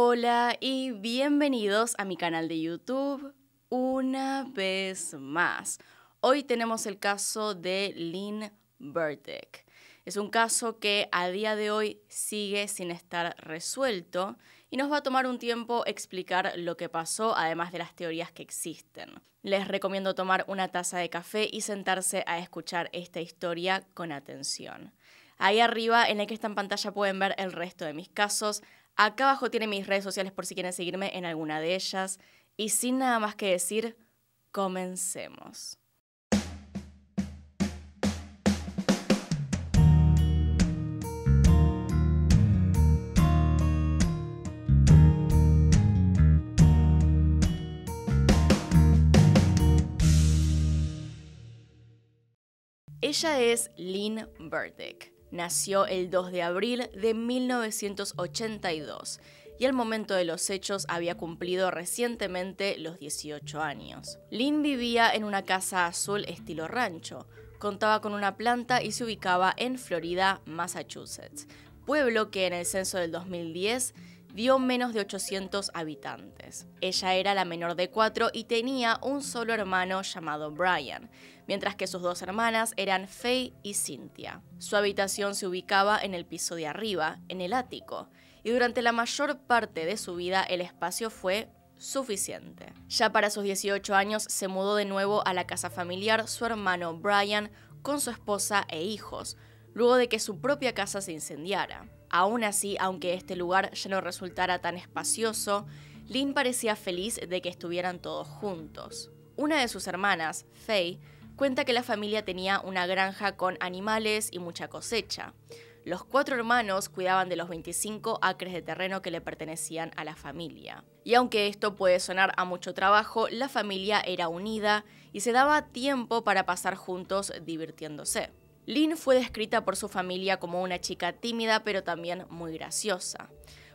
Hola y bienvenidos a mi canal de YouTube una vez más. Hoy tenemos el caso de Lynn Burdick. Es un caso que a día de hoy sigue sin estar resuelto y nos va a tomar un tiempo explicar lo que pasó, además de las teorías que existen. Les recomiendo tomar una taza de café y sentarse a escuchar esta historia con atención. Ahí arriba, en la que está en pantalla, pueden ver el resto de mis casos. Acá abajo tienen mis redes sociales por si quieren seguirme en alguna de ellas. Y sin nada más que decir, comencemos. Ella es Lynn Burdick. Nació el 2 de abril de 1982 y al momento de los hechos había cumplido recientemente los 18 años. Lynn vivía en una casa azul estilo rancho, contaba con una planta y se ubicaba en Florida, Massachusetts, pueblo que en el censo del 2010 dio menos de 800 habitantes. Ella era la menor de cuatro y tenía un solo hermano llamado Brian, mientras que sus dos hermanas eran Faye y Cynthia. Su habitación se ubicaba en el piso de arriba, en el ático, y durante la mayor parte de su vida el espacio fue suficiente. Ya para sus 18 años se mudó de nuevo a la casa familiar su hermano Brian con su esposa e hijos, luego de que su propia casa se incendiara. Aún así, aunque este lugar ya no resultara tan espacioso, Lynn parecía feliz de que estuvieran todos juntos. Una de sus hermanas, Faye, cuenta que la familia tenía una granja con animales y mucha cosecha. Los cuatro hermanos cuidaban de los 25 acres de terreno que le pertenecían a la familia. Y aunque esto puede sonar a mucho trabajo, la familia era unida y se daba tiempo para pasar juntos divirtiéndose. Lynn fue descrita por su familia como una chica tímida pero también muy graciosa.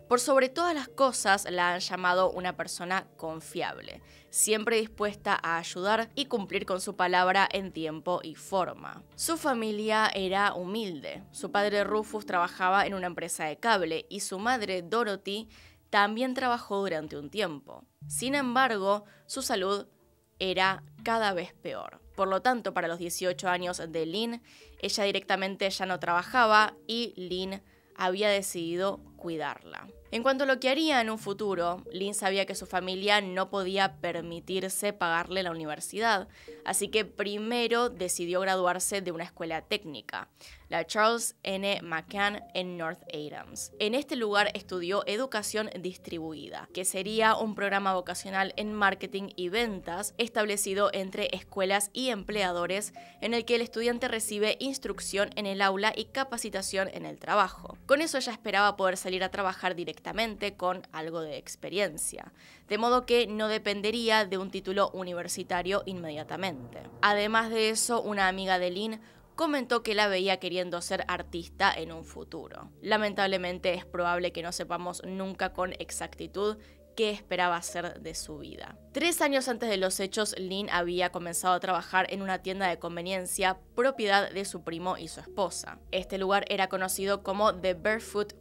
Por sobre todas las cosas la han llamado una persona confiable, siempre dispuesta a ayudar y cumplir con su palabra en tiempo y forma. Su familia era humilde, su padre Rufus trabajaba en una empresa de cable y su madre Dorothy también trabajó durante un tiempo. Sin embargo, su salud era cada vez peor. Por lo tanto, para los 18 años de Lynn, ella directamente ya no trabajaba y Lynn había decidido cuidarla. En cuanto a lo que haría en un futuro, Lynn sabía que su familia no podía permitirse pagarle la universidad, así que primero decidió graduarse de una escuela técnica, la Charles N. McCann en North Adams. En este lugar estudió educación distribuida, que sería un programa vocacional en marketing y ventas establecido entre escuelas y empleadores en el que el estudiante recibe instrucción en el aula y capacitación en el trabajo. Con eso ella esperaba poder salir a trabajar directamente con algo de experiencia, de modo que no dependería de un título universitario inmediatamente. Además de eso, una amiga de Lynn comentó que la veía queriendo ser artista en un futuro. Lamentablemente es probable que no sepamos nunca con exactitud qué esperaba hacer de su vida. Tres años antes de los hechos, Lynn había comenzado a trabajar en una tienda de conveniencia propiedad de su primo y su esposa. Este lugar era conocido como The Barefoot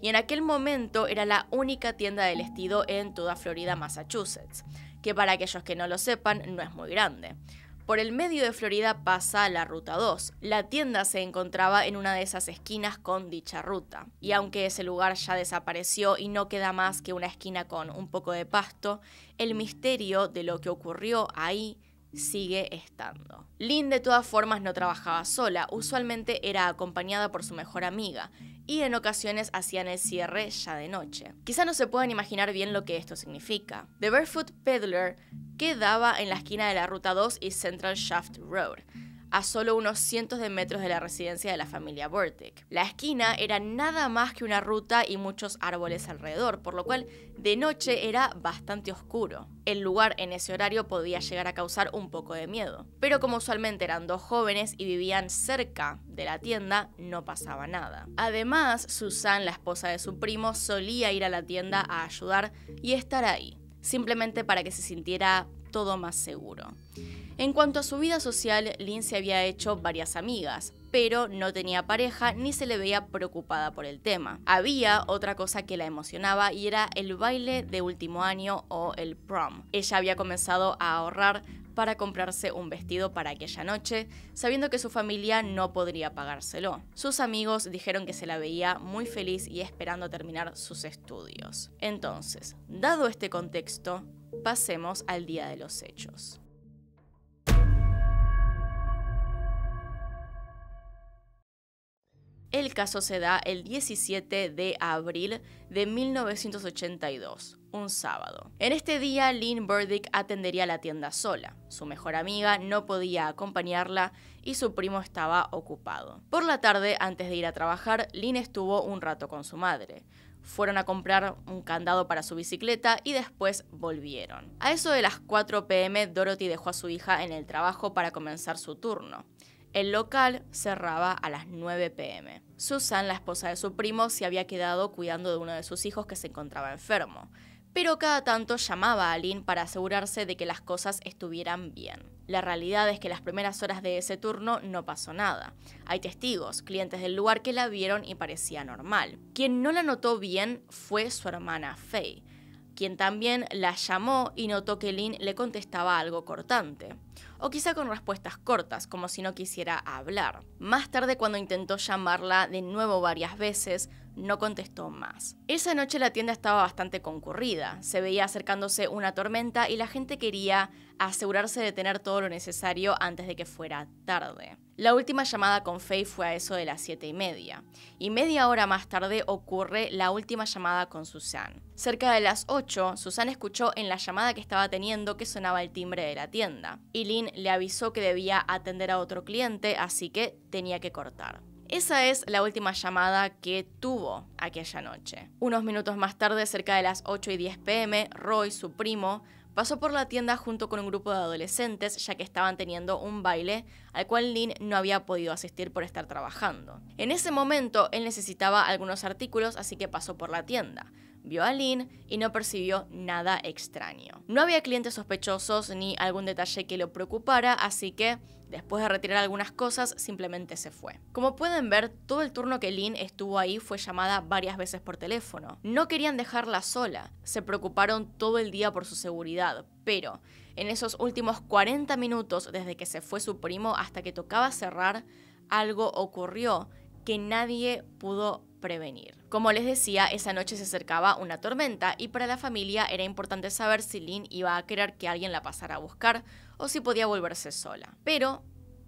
y en aquel momento era la única tienda del vestido en toda Florida, Massachusetts, que para aquellos que no lo sepan no es muy grande. Por el medio de Florida pasa la Ruta 2. La tienda se encontraba en una de esas esquinas con dicha ruta. Y aunque ese lugar ya desapareció y no queda más que una esquina con un poco de pasto, el misterio de lo que ocurrió ahí sigue estando. Lynn de todas formas no trabajaba sola, usualmente era acompañada por su mejor amiga, y en ocasiones hacían el cierre ya de noche. Quizá no se puedan imaginar bien lo que esto significa. The Barefoot Peddler quedaba en la esquina de la Ruta 2 y Central Shaft Road a solo unos cientos de metros de la residencia de la familia vortec La esquina era nada más que una ruta y muchos árboles alrededor, por lo cual de noche era bastante oscuro. El lugar en ese horario podía llegar a causar un poco de miedo, pero como usualmente eran dos jóvenes y vivían cerca de la tienda, no pasaba nada. Además, Susan, la esposa de su primo, solía ir a la tienda a ayudar y estar ahí, simplemente para que se sintiera todo más seguro. En cuanto a su vida social, Lynn se había hecho varias amigas, pero no tenía pareja ni se le veía preocupada por el tema. Había otra cosa que la emocionaba y era el baile de último año o el prom. Ella había comenzado a ahorrar para comprarse un vestido para aquella noche, sabiendo que su familia no podría pagárselo. Sus amigos dijeron que se la veía muy feliz y esperando terminar sus estudios. Entonces, dado este contexto, Pasemos al día de los hechos. El caso se da el 17 de abril de 1982, un sábado. En este día, Lynn Burdick atendería la tienda sola. Su mejor amiga no podía acompañarla y su primo estaba ocupado. Por la tarde, antes de ir a trabajar, Lynn estuvo un rato con su madre fueron a comprar un candado para su bicicleta y después volvieron. A eso de las 4 pm, Dorothy dejó a su hija en el trabajo para comenzar su turno. El local cerraba a las 9 pm. Susan, la esposa de su primo, se había quedado cuidando de uno de sus hijos que se encontraba enfermo pero cada tanto llamaba a Lynn para asegurarse de que las cosas estuvieran bien. La realidad es que las primeras horas de ese turno no pasó nada. Hay testigos, clientes del lugar que la vieron y parecía normal. Quien no la notó bien fue su hermana Faye, quien también la llamó y notó que Lynn le contestaba algo cortante, o quizá con respuestas cortas, como si no quisiera hablar. Más tarde, cuando intentó llamarla de nuevo varias veces, no contestó más. Esa noche la tienda estaba bastante concurrida, se veía acercándose una tormenta y la gente quería asegurarse de tener todo lo necesario antes de que fuera tarde. La última llamada con Faye fue a eso de las 7 y media, y media hora más tarde ocurre la última llamada con Susan. Cerca de las 8, Susan escuchó en la llamada que estaba teniendo que sonaba el timbre de la tienda, y Lynn le avisó que debía atender a otro cliente, así que tenía que cortar. Esa es la última llamada que tuvo aquella noche. Unos minutos más tarde, cerca de las 8 y 10 pm, Roy, su primo, pasó por la tienda junto con un grupo de adolescentes ya que estaban teniendo un baile al cual Lynn no había podido asistir por estar trabajando. En ese momento él necesitaba algunos artículos así que pasó por la tienda vio a Lynn y no percibió nada extraño. No había clientes sospechosos ni algún detalle que lo preocupara, así que Después de retirar algunas cosas, simplemente se fue. Como pueden ver, todo el turno que Lynn estuvo ahí fue llamada varias veces por teléfono. No querían dejarla sola, se preocuparon todo el día por su seguridad, pero en esos últimos 40 minutos desde que se fue su primo hasta que tocaba cerrar, algo ocurrió que nadie pudo prevenir. Como les decía, esa noche se acercaba una tormenta y para la familia era importante saber si Lynn iba a querer que alguien la pasara a buscar o si podía volverse sola. Pero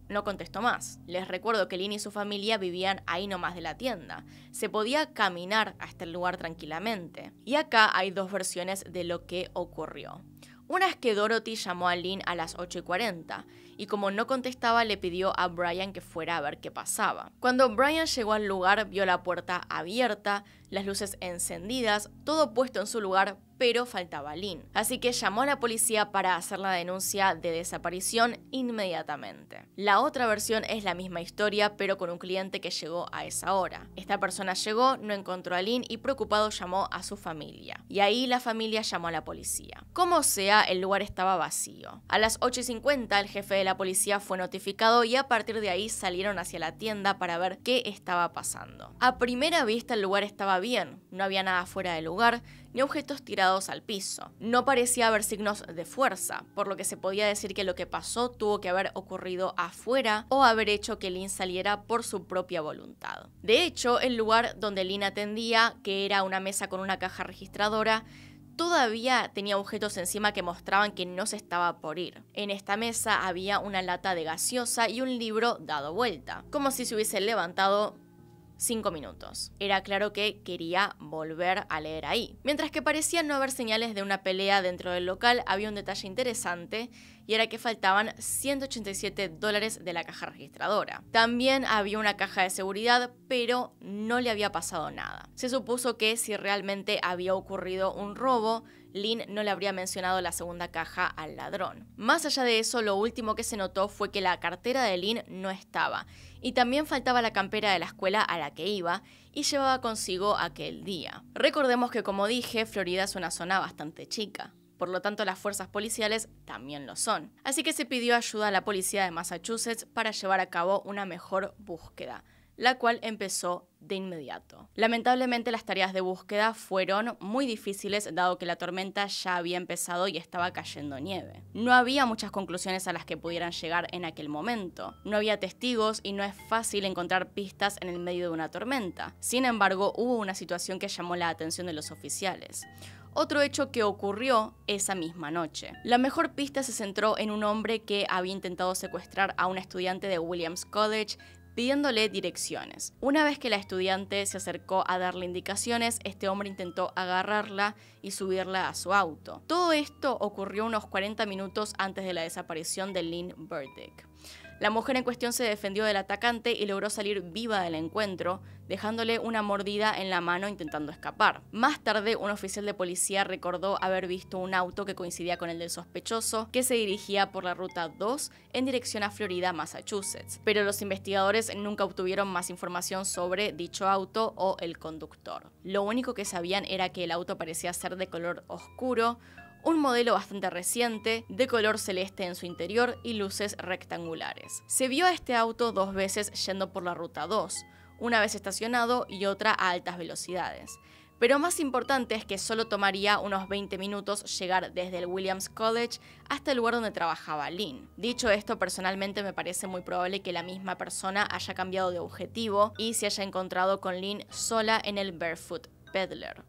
no contestó más. Les recuerdo que Lynn y su familia vivían ahí nomás de la tienda. Se podía caminar hasta el lugar tranquilamente. Y acá hay dos versiones de lo que ocurrió. Una es que Dorothy llamó a Lynn a las 8 y 40, y como no contestaba le pidió a Brian que fuera a ver qué pasaba. Cuando Brian llegó al lugar vio la puerta abierta, las luces encendidas, todo puesto en su lugar pero faltaba Lynn. Así que llamó a la policía para hacer la denuncia de desaparición inmediatamente. La otra versión es la misma historia, pero con un cliente que llegó a esa hora. Esta persona llegó, no encontró a Lin y preocupado llamó a su familia. Y ahí la familia llamó a la policía. Como sea, el lugar estaba vacío. A las 8.50 el jefe de la policía fue notificado y a partir de ahí salieron hacia la tienda para ver qué estaba pasando. A primera vista el lugar estaba bien, no había nada fuera del lugar, ni objetos tirados al piso. No parecía haber signos de fuerza, por lo que se podía decir que lo que pasó tuvo que haber ocurrido afuera o haber hecho que Lynn saliera por su propia voluntad. De hecho, el lugar donde Lynn atendía, que era una mesa con una caja registradora, todavía tenía objetos encima que mostraban que no se estaba por ir. En esta mesa había una lata de gaseosa y un libro dado vuelta, como si se hubiese levantado cinco minutos. Era claro que quería volver a leer ahí. Mientras que parecía no haber señales de una pelea dentro del local, había un detalle interesante y era que faltaban 187 dólares de la caja registradora. También había una caja de seguridad, pero no le había pasado nada. Se supuso que si realmente había ocurrido un robo, Lynn no le habría mencionado la segunda caja al ladrón. Más allá de eso, lo último que se notó fue que la cartera de Lynn no estaba, y también faltaba la campera de la escuela a la que iba, y llevaba consigo aquel día. Recordemos que, como dije, Florida es una zona bastante chica. Por lo tanto, las fuerzas policiales también lo son. Así que se pidió ayuda a la policía de Massachusetts para llevar a cabo una mejor búsqueda la cual empezó de inmediato. Lamentablemente las tareas de búsqueda fueron muy difíciles dado que la tormenta ya había empezado y estaba cayendo nieve. No había muchas conclusiones a las que pudieran llegar en aquel momento. No había testigos y no es fácil encontrar pistas en el medio de una tormenta. Sin embargo, hubo una situación que llamó la atención de los oficiales otro hecho que ocurrió esa misma noche. La mejor pista se centró en un hombre que había intentado secuestrar a una estudiante de Williams College pidiéndole direcciones. Una vez que la estudiante se acercó a darle indicaciones, este hombre intentó agarrarla y subirla a su auto. Todo esto ocurrió unos 40 minutos antes de la desaparición de Lynn Burdick. La mujer en cuestión se defendió del atacante y logró salir viva del encuentro, dejándole una mordida en la mano intentando escapar. Más tarde, un oficial de policía recordó haber visto un auto que coincidía con el del sospechoso, que se dirigía por la ruta 2 en dirección a Florida, Massachusetts. Pero los investigadores nunca obtuvieron más información sobre dicho auto o el conductor. Lo único que sabían era que el auto parecía ser de color oscuro, un modelo bastante reciente, de color celeste en su interior y luces rectangulares. Se vio a este auto dos veces yendo por la ruta 2, una vez estacionado y otra a altas velocidades. Pero más importante es que solo tomaría unos 20 minutos llegar desde el Williams College hasta el lugar donde trabajaba Lynn. Dicho esto, personalmente me parece muy probable que la misma persona haya cambiado de objetivo y se haya encontrado con Lynn sola en el Barefoot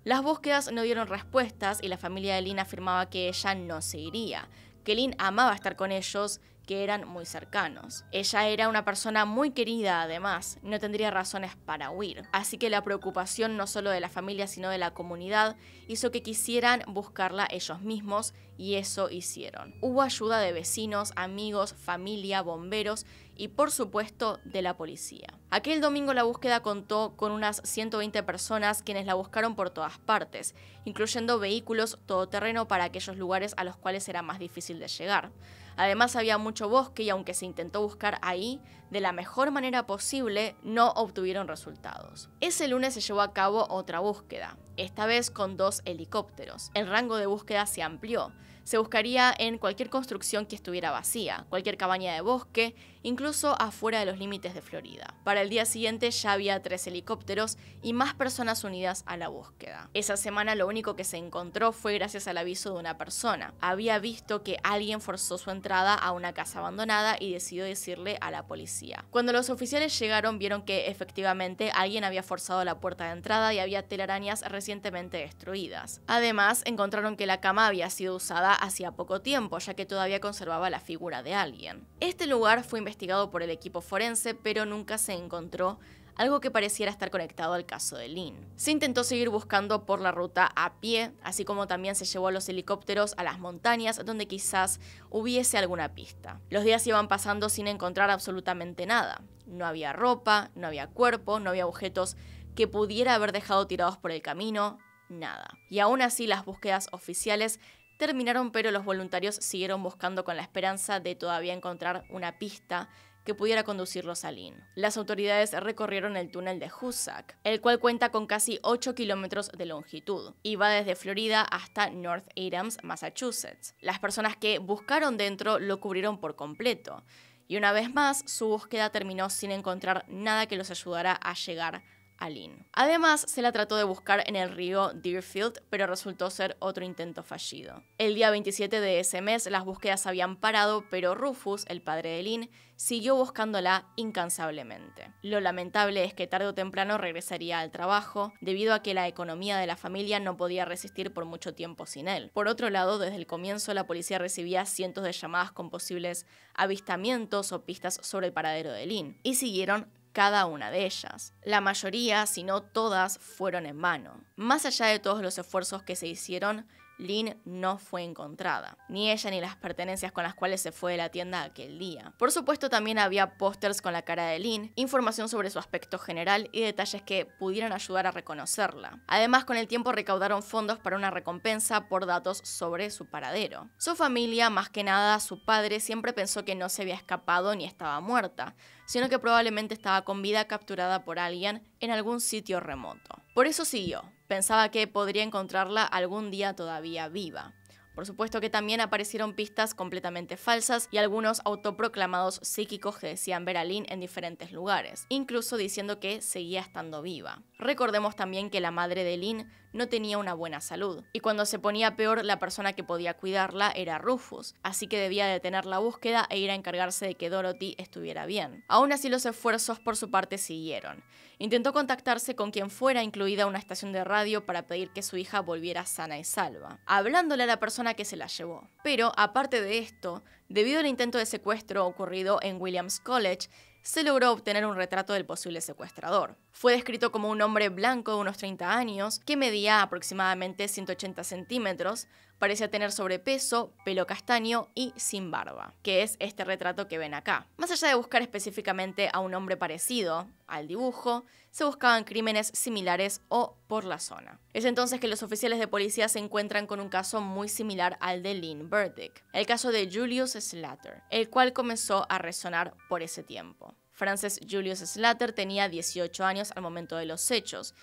las búsquedas no dieron respuestas y la familia de Lynn afirmaba que ella no se iría, que Lynn amaba estar con ellos que eran muy cercanos. Ella era una persona muy querida además, no tendría razones para huir. Así que la preocupación no solo de la familia sino de la comunidad hizo que quisieran buscarla ellos mismos y eso hicieron. Hubo ayuda de vecinos, amigos, familia, bomberos y por supuesto de la policía. Aquel domingo la búsqueda contó con unas 120 personas quienes la buscaron por todas partes, incluyendo vehículos todoterreno para aquellos lugares a los cuales era más difícil de llegar. Además había mucho bosque y aunque se intentó buscar ahí de la mejor manera posible, no obtuvieron resultados. Ese lunes se llevó a cabo otra búsqueda, esta vez con dos helicópteros. El rango de búsqueda se amplió, se buscaría en cualquier construcción que estuviera vacía, cualquier cabaña de bosque, incluso afuera de los límites de Florida. Para el día siguiente ya había tres helicópteros y más personas unidas a la búsqueda. Esa semana lo único que se encontró fue gracias al aviso de una persona. Había visto que alguien forzó su entrada a una casa abandonada y decidió decirle a la policía. Cuando los oficiales llegaron vieron que efectivamente alguien había forzado la puerta de entrada y había telarañas recientemente destruidas. Además, encontraron que la cama había sido usada hacía poco tiempo, ya que todavía conservaba la figura de alguien. Este lugar fue investigado por el equipo forense, pero nunca se encontró algo que pareciera estar conectado al caso de Lynn. Se intentó seguir buscando por la ruta a pie, así como también se llevó a los helicópteros a las montañas donde quizás hubiese alguna pista. Los días iban pasando sin encontrar absolutamente nada. No había ropa, no había cuerpo, no había objetos que pudiera haber dejado tirados por el camino, nada. Y aún así las búsquedas oficiales terminaron, pero los voluntarios siguieron buscando con la esperanza de todavía encontrar una pista que pudiera conducirlos al Lynn. Las autoridades recorrieron el túnel de Hussack, el cual cuenta con casi 8 kilómetros de longitud y va desde Florida hasta North Adams, Massachusetts. Las personas que buscaron dentro lo cubrieron por completo y una vez más su búsqueda terminó sin encontrar nada que los ayudara a llegar Lynn. Además, se la trató de buscar en el río Deerfield, pero resultó ser otro intento fallido. El día 27 de ese mes, las búsquedas habían parado, pero Rufus, el padre de Lynn, siguió buscándola incansablemente. Lo lamentable es que tarde o temprano regresaría al trabajo, debido a que la economía de la familia no podía resistir por mucho tiempo sin él. Por otro lado, desde el comienzo la policía recibía cientos de llamadas con posibles avistamientos o pistas sobre el paradero de Lynn, y siguieron cada una de ellas. La mayoría, si no todas, fueron en vano. Más allá de todos los esfuerzos que se hicieron, Lynn no fue encontrada, ni ella ni las pertenencias con las cuales se fue de la tienda aquel día. Por supuesto también había pósters con la cara de Lynn, información sobre su aspecto general y detalles que pudieran ayudar a reconocerla. Además con el tiempo recaudaron fondos para una recompensa por datos sobre su paradero. Su familia, más que nada su padre, siempre pensó que no se había escapado ni estaba muerta, sino que probablemente estaba con vida capturada por alguien en algún sitio remoto. Por eso siguió, pensaba que podría encontrarla algún día todavía viva. Por supuesto que también aparecieron pistas completamente falsas y algunos autoproclamados psíquicos que decían ver a Lynn en diferentes lugares, incluso diciendo que seguía estando viva. Recordemos también que la madre de Lynn no tenía una buena salud. Y cuando se ponía peor, la persona que podía cuidarla era Rufus, así que debía detener la búsqueda e ir a encargarse de que Dorothy estuviera bien. Aún así, los esfuerzos por su parte siguieron. Intentó contactarse con quien fuera, incluida una estación de radio, para pedir que su hija volviera sana y salva, hablándole a la persona que se la llevó. Pero, aparte de esto, debido al intento de secuestro ocurrido en Williams College, se logró obtener un retrato del posible secuestrador. Fue descrito como un hombre blanco de unos 30 años, que medía aproximadamente 180 centímetros, parecía tener sobrepeso, pelo castaño y sin barba, que es este retrato que ven acá. Más allá de buscar específicamente a un hombre parecido al dibujo, se buscaban crímenes similares o por la zona. Es entonces que los oficiales de policía se encuentran con un caso muy similar al de Lynn Burdick, el caso de Julius Slater, el cual comenzó a resonar por ese tiempo. Francis Julius Slater tenía 18 años al momento de los hechos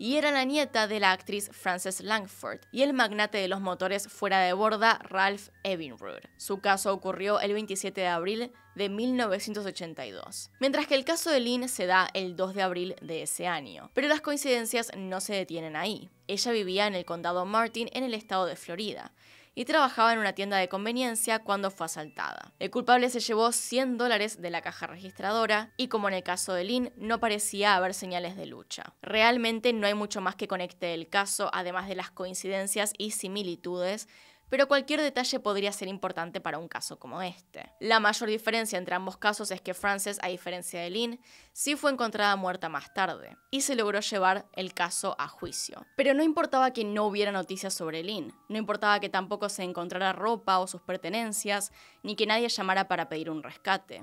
y era la nieta de la actriz Frances Langford y el magnate de los motores fuera de borda Ralph Evinrude. Su caso ocurrió el 27 de abril de 1982, mientras que el caso de Lynn se da el 2 de abril de ese año. Pero las coincidencias no se detienen ahí. Ella vivía en el condado Martin en el estado de Florida y trabajaba en una tienda de conveniencia cuando fue asaltada. El culpable se llevó 100 dólares de la caja registradora y como en el caso de Lynn, no parecía haber señales de lucha. Realmente no hay mucho más que conecte el caso, además de las coincidencias y similitudes pero cualquier detalle podría ser importante para un caso como este. La mayor diferencia entre ambos casos es que Frances, a diferencia de Lynn, sí fue encontrada muerta más tarde, y se logró llevar el caso a juicio. Pero no importaba que no hubiera noticias sobre Lynn, no importaba que tampoco se encontrara ropa o sus pertenencias, ni que nadie llamara para pedir un rescate.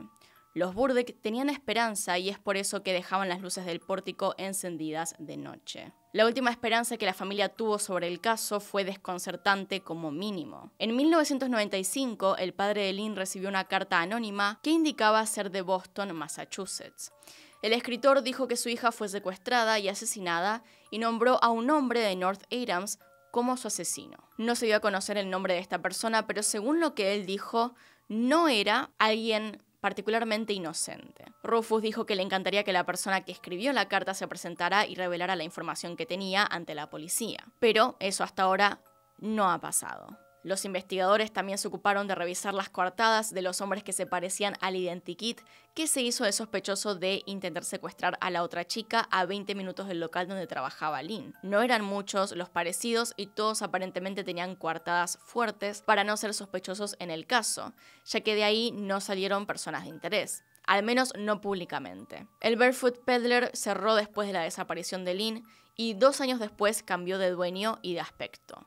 Los Burdick tenían esperanza y es por eso que dejaban las luces del pórtico encendidas de noche. La última esperanza que la familia tuvo sobre el caso fue desconcertante como mínimo. En 1995, el padre de Lynn recibió una carta anónima que indicaba ser de Boston, Massachusetts. El escritor dijo que su hija fue secuestrada y asesinada y nombró a un hombre de North Adams como su asesino. No se dio a conocer el nombre de esta persona, pero según lo que él dijo, no era alguien particularmente inocente. Rufus dijo que le encantaría que la persona que escribió la carta se presentara y revelara la información que tenía ante la policía, pero eso hasta ahora no ha pasado. Los investigadores también se ocuparon de revisar las coartadas de los hombres que se parecían al identikit que se hizo de sospechoso de intentar secuestrar a la otra chica a 20 minutos del local donde trabajaba Lynn. No eran muchos los parecidos y todos aparentemente tenían coartadas fuertes para no ser sospechosos en el caso, ya que de ahí no salieron personas de interés al menos no públicamente. El Barefoot Peddler cerró después de la desaparición de Lynn y dos años después cambió de dueño y de aspecto.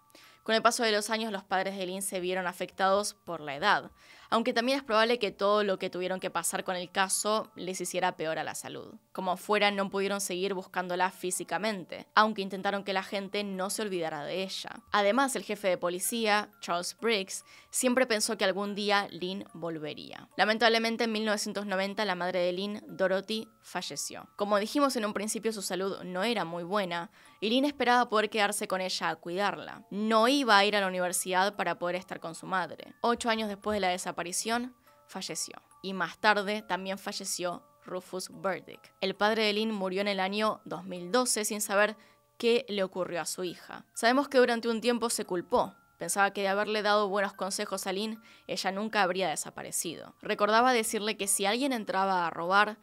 Con el paso de los años, los padres de Lynn se vieron afectados por la edad, aunque también es probable que todo lo que tuvieron que pasar con el caso les hiciera peor a la salud. Como fuera, no pudieron seguir buscándola físicamente, aunque intentaron que la gente no se olvidara de ella. Además, el jefe de policía, Charles Briggs, siempre pensó que algún día Lynn volvería. Lamentablemente, en 1990, la madre de Lynn, Dorothy, falleció. Como dijimos en un principio, su salud no era muy buena, y Lynn esperaba poder quedarse con ella a cuidarla. No iba a ir a la universidad para poder estar con su madre. Ocho años después de la desaparición, falleció. Y más tarde también falleció Rufus Burdick. El padre de Lynn murió en el año 2012 sin saber qué le ocurrió a su hija. Sabemos que durante un tiempo se culpó, Pensaba que de haberle dado buenos consejos a Lynn, ella nunca habría desaparecido. Recordaba decirle que si alguien entraba a robar,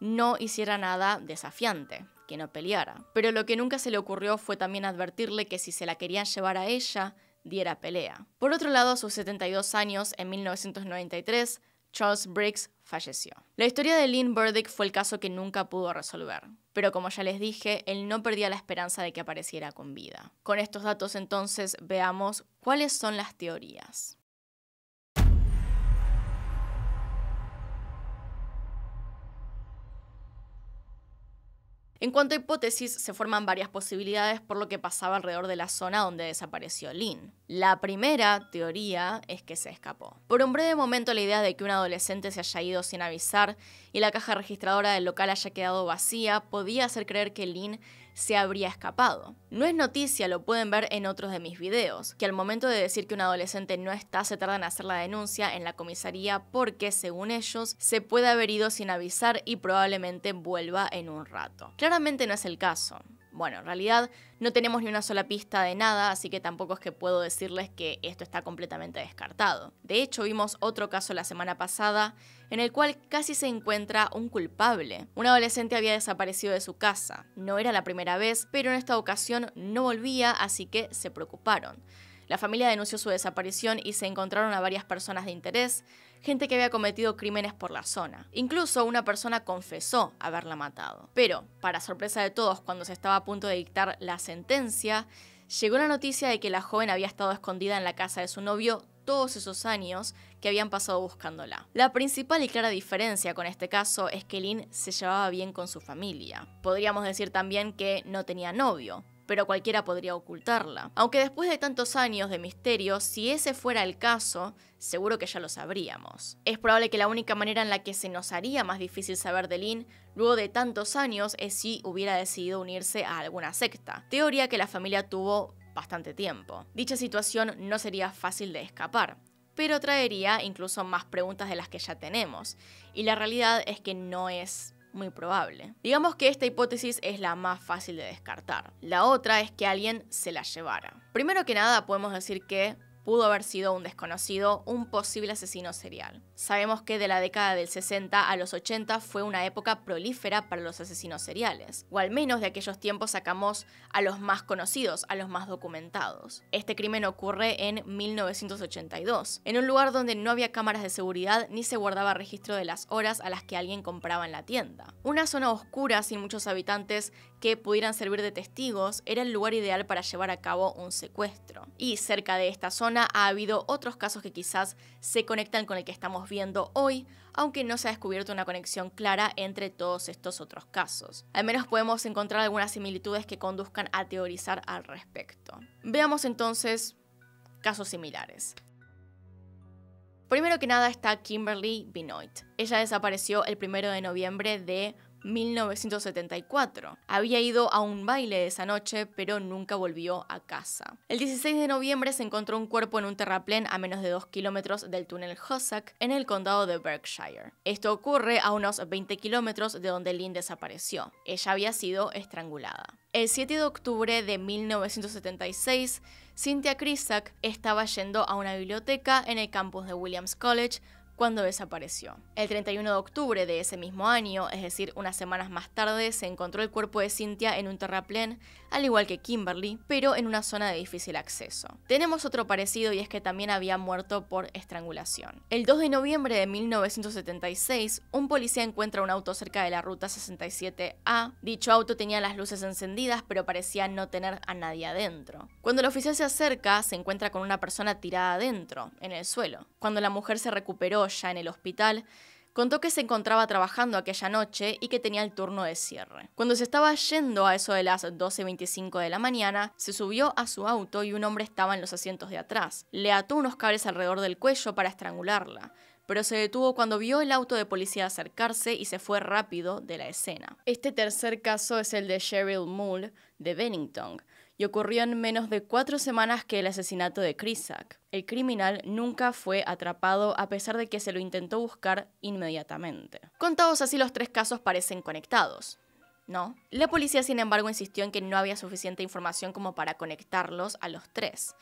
no hiciera nada desafiante que no peleara. Pero lo que nunca se le ocurrió fue también advertirle que si se la querían llevar a ella, diera pelea. Por otro lado, a sus 72 años, en 1993, Charles Briggs falleció. La historia de Lynn Burdick fue el caso que nunca pudo resolver, pero como ya les dije, él no perdía la esperanza de que apareciera con vida. Con estos datos entonces veamos cuáles son las teorías. En cuanto a hipótesis, se forman varias posibilidades por lo que pasaba alrededor de la zona donde desapareció Lynn. La primera teoría es que se escapó. Por un breve momento la idea de que un adolescente se haya ido sin avisar y la caja registradora del local haya quedado vacía podía hacer creer que Lynn se habría escapado. No es noticia, lo pueden ver en otros de mis videos, que al momento de decir que un adolescente no está, se tarda en hacer la denuncia en la comisaría porque, según ellos, se puede haber ido sin avisar y probablemente vuelva en un rato. Claramente no es el caso. Bueno, en realidad no tenemos ni una sola pista de nada, así que tampoco es que puedo decirles que esto está completamente descartado. De hecho, vimos otro caso la semana pasada en el cual casi se encuentra un culpable. Un adolescente había desaparecido de su casa. No era la primera vez, pero en esta ocasión no volvía, así que se preocuparon. La familia denunció su desaparición y se encontraron a varias personas de interés, gente que había cometido crímenes por la zona. Incluso una persona confesó haberla matado. Pero, para sorpresa de todos, cuando se estaba a punto de dictar la sentencia, llegó la noticia de que la joven había estado escondida en la casa de su novio todos esos años que habían pasado buscándola. La principal y clara diferencia con este caso es que Lynn se llevaba bien con su familia. Podríamos decir también que no tenía novio, pero cualquiera podría ocultarla. Aunque después de tantos años de misterio, si ese fuera el caso, seguro que ya lo sabríamos. Es probable que la única manera en la que se nos haría más difícil saber de Lynn luego de tantos años es si hubiera decidido unirse a alguna secta, teoría que la familia tuvo bastante tiempo. Dicha situación no sería fácil de escapar, pero traería incluso más preguntas de las que ya tenemos, y la realidad es que no es muy probable. Digamos que esta hipótesis es la más fácil de descartar. La otra es que alguien se la llevara. Primero que nada podemos decir que pudo haber sido un desconocido, un posible asesino serial. Sabemos que de la década del 60 a los 80 fue una época prolífera para los asesinos seriales, o al menos de aquellos tiempos sacamos a los más conocidos, a los más documentados. Este crimen ocurre en 1982, en un lugar donde no había cámaras de seguridad ni se guardaba registro de las horas a las que alguien compraba en la tienda. Una zona oscura sin muchos habitantes que pudieran servir de testigos era el lugar ideal para llevar a cabo un secuestro. Y cerca de esta zona ha habido otros casos que quizás se conectan con el que estamos viendo hoy, aunque no se ha descubierto una conexión clara entre todos estos otros casos. Al menos podemos encontrar algunas similitudes que conduzcan a teorizar al respecto. Veamos entonces casos similares. Primero que nada está Kimberly Benoit. Ella desapareció el primero de noviembre de 1974. Había ido a un baile esa noche, pero nunca volvió a casa. El 16 de noviembre se encontró un cuerpo en un terraplén a menos de 2 kilómetros del túnel Hossack, en el condado de Berkshire. Esto ocurre a unos 20 kilómetros de donde Lynn desapareció. Ella había sido estrangulada. El 7 de octubre de 1976, Cynthia krizak estaba yendo a una biblioteca en el campus de Williams College cuando desapareció. El 31 de octubre de ese mismo año, es decir, unas semanas más tarde, se encontró el cuerpo de Cynthia en un terraplén, al igual que Kimberly, pero en una zona de difícil acceso. Tenemos otro parecido y es que también había muerto por estrangulación. El 2 de noviembre de 1976, un policía encuentra un auto cerca de la ruta 67A. Dicho auto tenía las luces encendidas, pero parecía no tener a nadie adentro. Cuando el oficial se acerca, se encuentra con una persona tirada adentro, en el suelo. Cuando la mujer se recuperó ya en el hospital, contó que se encontraba trabajando aquella noche y que tenía el turno de cierre. Cuando se estaba yendo a eso de las 12.25 de la mañana, se subió a su auto y un hombre estaba en los asientos de atrás. Le ató unos cables alrededor del cuello para estrangularla, pero se detuvo cuando vio el auto de policía acercarse y se fue rápido de la escena. Este tercer caso es el de Cheryl Moore de Bennington, y ocurrió en menos de cuatro semanas que el asesinato de Crisac. El criminal nunca fue atrapado a pesar de que se lo intentó buscar inmediatamente. Contados así los tres casos parecen conectados. ¿No? La policía, sin embargo, insistió en que no había suficiente información como para conectarlos a los tres.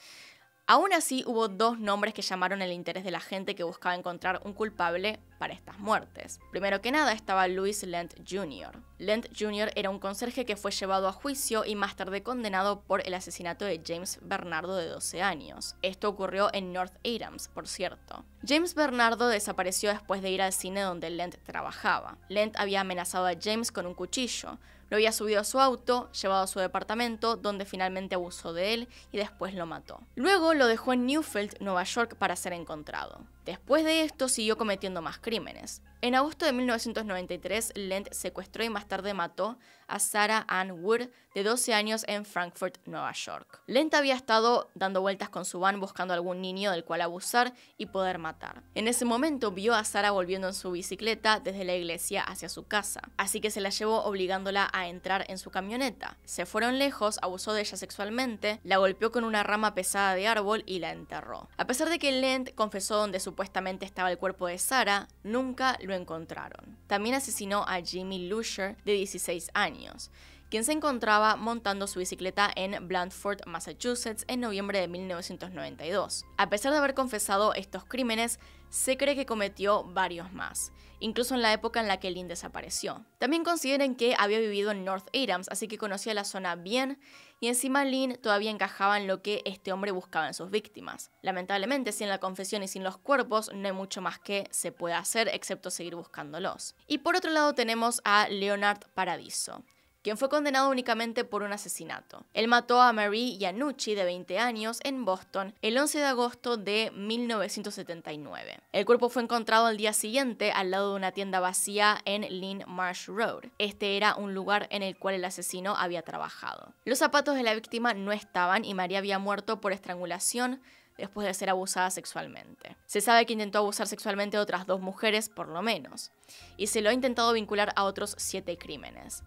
Aún así, hubo dos nombres que llamaron el interés de la gente que buscaba encontrar un culpable para estas muertes. Primero que nada estaba Louis Lent Jr. Lent Jr. era un conserje que fue llevado a juicio y más tarde condenado por el asesinato de James Bernardo de 12 años. Esto ocurrió en North Adams, por cierto. James Bernardo desapareció después de ir al cine donde Lent trabajaba. Lent había amenazado a James con un cuchillo, lo había subido a su auto, llevado a su departamento, donde finalmente abusó de él y después lo mató. Luego lo dejó en Newfield, Nueva York, para ser encontrado. Después de esto siguió cometiendo más crímenes. En agosto de 1993, Lent secuestró y más tarde mató a Sarah Ann Wood, de 12 años, en Frankfurt, Nueva York. Lent había estado dando vueltas con su van buscando algún niño del cual abusar y poder matar. En ese momento vio a Sarah volviendo en su bicicleta desde la iglesia hacia su casa, así que se la llevó obligándola a entrar en su camioneta. Se fueron lejos, abusó de ella sexualmente, la golpeó con una rama pesada de árbol y la enterró. A pesar de que Lent confesó donde su supuestamente estaba el cuerpo de Sara, nunca lo encontraron. También asesinó a Jimmy Lusher, de 16 años, quien se encontraba montando su bicicleta en Blandford, Massachusetts, en noviembre de 1992. A pesar de haber confesado estos crímenes, se cree que cometió varios más, incluso en la época en la que Lynn desapareció. También consideren que había vivido en North Adams, así que conocía la zona bien y encima Lynn todavía encajaba en lo que este hombre buscaba en sus víctimas. Lamentablemente, sin la confesión y sin los cuerpos, no hay mucho más que se pueda hacer excepto seguir buscándolos. Y por otro lado tenemos a Leonard Paradiso quien fue condenado únicamente por un asesinato. Él mató a Marie Nucci de 20 años, en Boston el 11 de agosto de 1979. El cuerpo fue encontrado al día siguiente al lado de una tienda vacía en Lynn Marsh Road. Este era un lugar en el cual el asesino había trabajado. Los zapatos de la víctima no estaban y Marie había muerto por estrangulación después de ser abusada sexualmente. Se sabe que intentó abusar sexualmente a otras dos mujeres, por lo menos, y se lo ha intentado vincular a otros siete crímenes.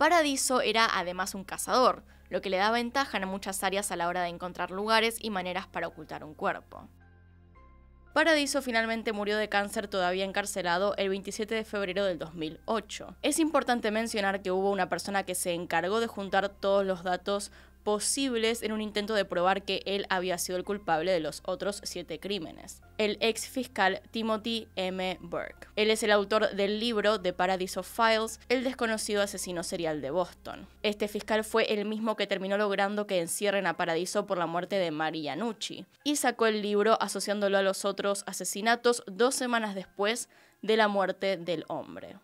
Paradiso era además un cazador, lo que le da ventaja en muchas áreas a la hora de encontrar lugares y maneras para ocultar un cuerpo. Paradiso finalmente murió de cáncer todavía encarcelado el 27 de febrero del 2008. Es importante mencionar que hubo una persona que se encargó de juntar todos los datos posibles en un intento de probar que él había sido el culpable de los otros siete crímenes, el ex fiscal Timothy M. Burke. Él es el autor del libro The Paradiso Files, el desconocido asesino serial de Boston. Este fiscal fue el mismo que terminó logrando que encierren a Paradiso por la muerte de Maria Yanucci, y sacó el libro asociándolo a los otros asesinatos dos semanas después de la muerte del hombre.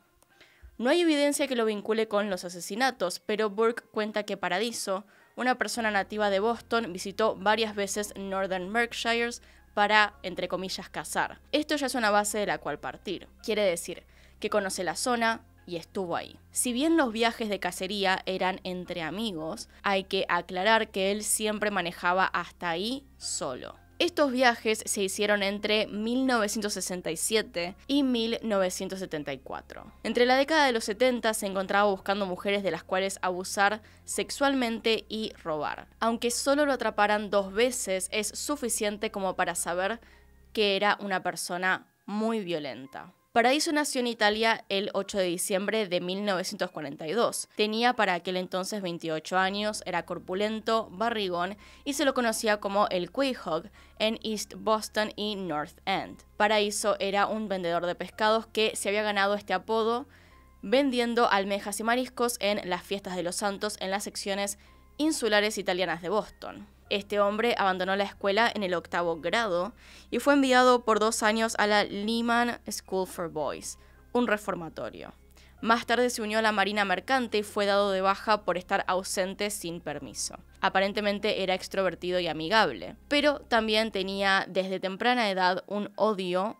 No hay evidencia que lo vincule con los asesinatos, pero Burke cuenta que Paradiso una persona nativa de Boston visitó varias veces Northern Berkshires para, entre comillas, cazar. Esto ya es una base de la cual partir. Quiere decir que conoce la zona, y estuvo ahí. Si bien los viajes de cacería eran entre amigos, hay que aclarar que él siempre manejaba hasta ahí solo. Estos viajes se hicieron entre 1967 y 1974. Entre la década de los 70 se encontraba buscando mujeres de las cuales abusar sexualmente y robar. Aunque solo lo atraparan dos veces es suficiente como para saber que era una persona muy violenta. Paraíso nació en Italia el 8 de diciembre de 1942. Tenía para aquel entonces 28 años, era corpulento, barrigón y se lo conocía como el Quihog en East Boston y North End. Paraíso era un vendedor de pescados que se había ganado este apodo vendiendo almejas y mariscos en las fiestas de los santos en las secciones insulares italianas de Boston. Este hombre abandonó la escuela en el octavo grado y fue enviado por dos años a la Lehman School for Boys, un reformatorio. Más tarde se unió a la Marina Mercante y fue dado de baja por estar ausente sin permiso. Aparentemente era extrovertido y amigable, pero también tenía desde temprana edad un odio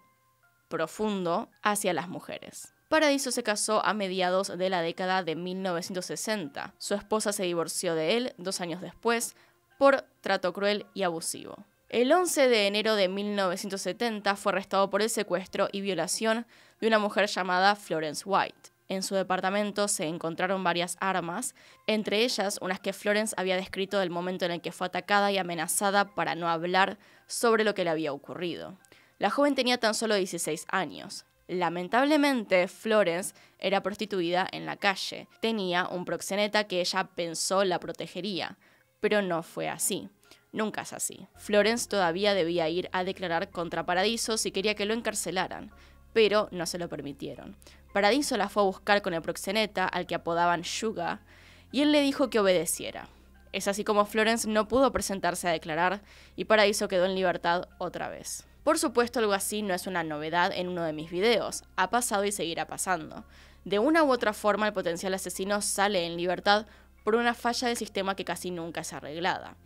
profundo hacia las mujeres. Paradiso se casó a mediados de la década de 1960. Su esposa se divorció de él dos años después por trato cruel y abusivo. El 11 de enero de 1970 fue arrestado por el secuestro y violación de una mujer llamada Florence White. En su departamento se encontraron varias armas, entre ellas unas que Florence había descrito del momento en el que fue atacada y amenazada para no hablar sobre lo que le había ocurrido. La joven tenía tan solo 16 años. Lamentablemente, Florence era prostituida en la calle. Tenía un proxeneta que ella pensó la protegería, pero no fue así. Nunca es así. Florence todavía debía ir a declarar contra Paradiso si quería que lo encarcelaran, pero no se lo permitieron. Paradiso la fue a buscar con el proxeneta, al que apodaban Yuga, y él le dijo que obedeciera. Es así como Florence no pudo presentarse a declarar y Paradiso quedó en libertad otra vez. Por supuesto, algo así no es una novedad en uno de mis videos, ha pasado y seguirá pasando. De una u otra forma, el potencial asesino sale en libertad por una falla del sistema que casi nunca es arreglada.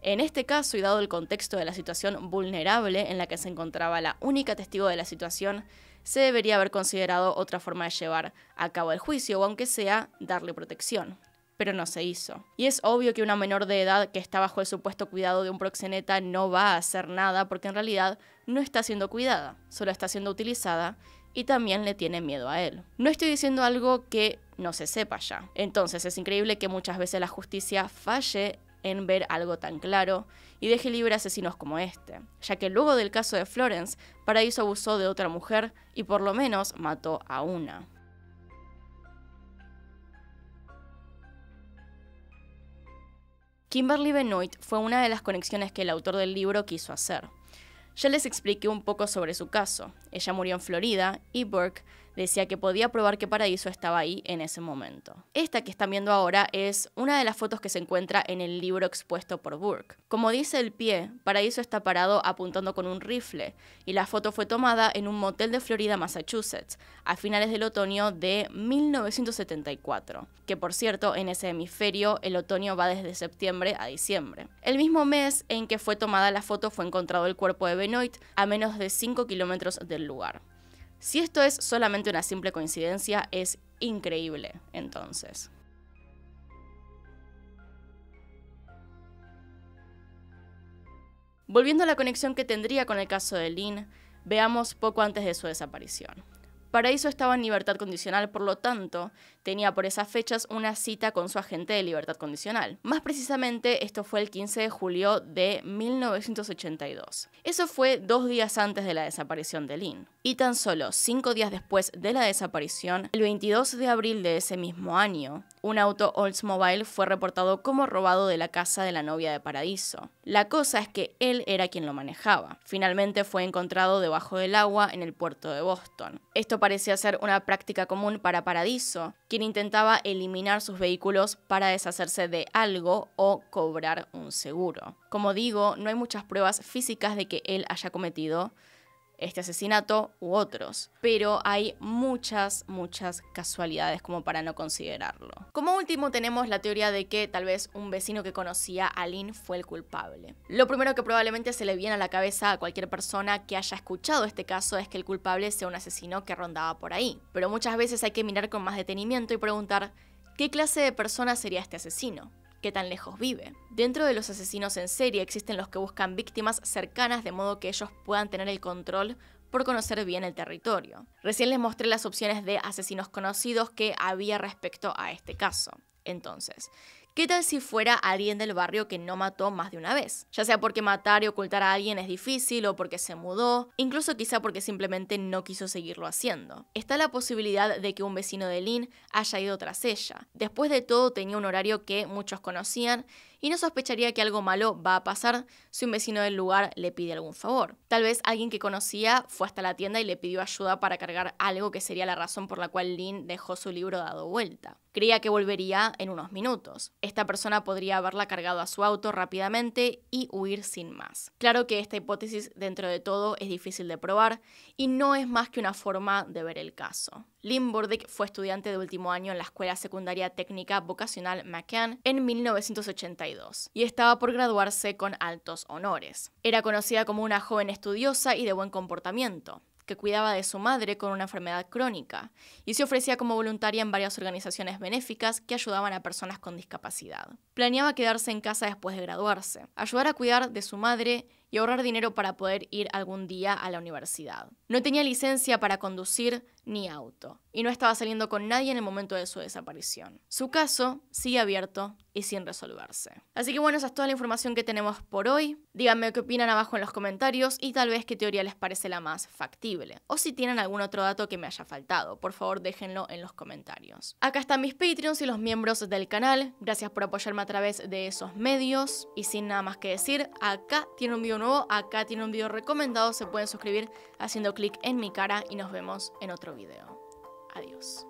En este caso, y dado el contexto de la situación vulnerable en la que se encontraba la única testigo de la situación, se debería haber considerado otra forma de llevar a cabo el juicio, o aunque sea darle protección. Pero no se hizo. Y es obvio que una menor de edad que está bajo el supuesto cuidado de un proxeneta no va a hacer nada porque en realidad no está siendo cuidada, solo está siendo utilizada y también le tiene miedo a él. No estoy diciendo algo que no se sepa ya. Entonces es increíble que muchas veces la justicia falle en ver algo tan claro y deje libre a asesinos como este, ya que luego del caso de Florence, Paraíso abusó de otra mujer y por lo menos mató a una. Kimberly Benoit fue una de las conexiones que el autor del libro quiso hacer. Ya les expliqué un poco sobre su caso. Ella murió en Florida y Burke decía que podía probar que Paraíso estaba ahí en ese momento. Esta que están viendo ahora es una de las fotos que se encuentra en el libro expuesto por Burke. Como dice el pie, Paraíso está parado apuntando con un rifle y la foto fue tomada en un motel de Florida, Massachusetts, a finales del otoño de 1974, que por cierto, en ese hemisferio el otoño va desde septiembre a diciembre. El mismo mes en que fue tomada la foto fue encontrado el cuerpo de Benoit a menos de 5 kilómetros del lugar. Si esto es solamente una simple coincidencia, es increíble entonces. Volviendo a la conexión que tendría con el caso de Lynn, veamos poco antes de su desaparición. Paraíso estaba en libertad condicional, por lo tanto, tenía por esas fechas una cita con su agente de libertad condicional. Más precisamente, esto fue el 15 de julio de 1982. Eso fue dos días antes de la desaparición de Lynn. Y tan solo cinco días después de la desaparición, el 22 de abril de ese mismo año, un auto Oldsmobile fue reportado como robado de la casa de la novia de Paradiso. La cosa es que él era quien lo manejaba. Finalmente fue encontrado debajo del agua en el puerto de Boston. Esto parecía ser una práctica común para Paradiso, intentaba eliminar sus vehículos para deshacerse de algo o cobrar un seguro. Como digo, no hay muchas pruebas físicas de que él haya cometido este asesinato u otros, pero hay muchas, muchas casualidades como para no considerarlo. Como último tenemos la teoría de que tal vez un vecino que conocía a Lynn fue el culpable. Lo primero que probablemente se le viene a la cabeza a cualquier persona que haya escuchado este caso es que el culpable sea un asesino que rondaba por ahí, pero muchas veces hay que mirar con más detenimiento y preguntar ¿qué clase de persona sería este asesino? qué tan lejos vive. Dentro de los asesinos en serie existen los que buscan víctimas cercanas de modo que ellos puedan tener el control por conocer bien el territorio. Recién les mostré las opciones de asesinos conocidos que había respecto a este caso. Entonces, ¿Qué tal si fuera alguien del barrio que no mató más de una vez? Ya sea porque matar y ocultar a alguien es difícil o porque se mudó, incluso quizá porque simplemente no quiso seguirlo haciendo. Está la posibilidad de que un vecino de Lynn haya ido tras ella. Después de todo tenía un horario que muchos conocían y no sospecharía que algo malo va a pasar si un vecino del lugar le pide algún favor. Tal vez alguien que conocía fue hasta la tienda y le pidió ayuda para cargar algo que sería la razón por la cual Lynn dejó su libro dado vuelta. Creía que volvería en unos minutos. Esta persona podría haberla cargado a su auto rápidamente y huir sin más. Claro que esta hipótesis dentro de todo es difícil de probar y no es más que una forma de ver el caso. Lynn Burdick fue estudiante de último año en la Escuela Secundaria Técnica Vocacional McCann en 1982 y estaba por graduarse con altos honores. Era conocida como una joven estudiosa y de buen comportamiento que cuidaba de su madre con una enfermedad crónica y se ofrecía como voluntaria en varias organizaciones benéficas que ayudaban a personas con discapacidad. Planeaba quedarse en casa después de graduarse, ayudar a cuidar de su madre y ahorrar dinero para poder ir algún día a la universidad. No tenía licencia para conducir, ni auto, y no estaba saliendo con nadie en el momento de su desaparición. Su caso sigue abierto y sin resolverse. Así que bueno, esa es toda la información que tenemos por hoy. Díganme qué opinan abajo en los comentarios y tal vez qué teoría les parece la más factible. O si tienen algún otro dato que me haya faltado, por favor déjenlo en los comentarios. Acá están mis Patreons y los miembros del canal. Gracias por apoyarme a través de esos medios. Y sin nada más que decir, acá tiene un video nuevo, acá tiene un video recomendado. Se pueden suscribir haciendo clic en mi cara y nos vemos en otro video video. Adiós.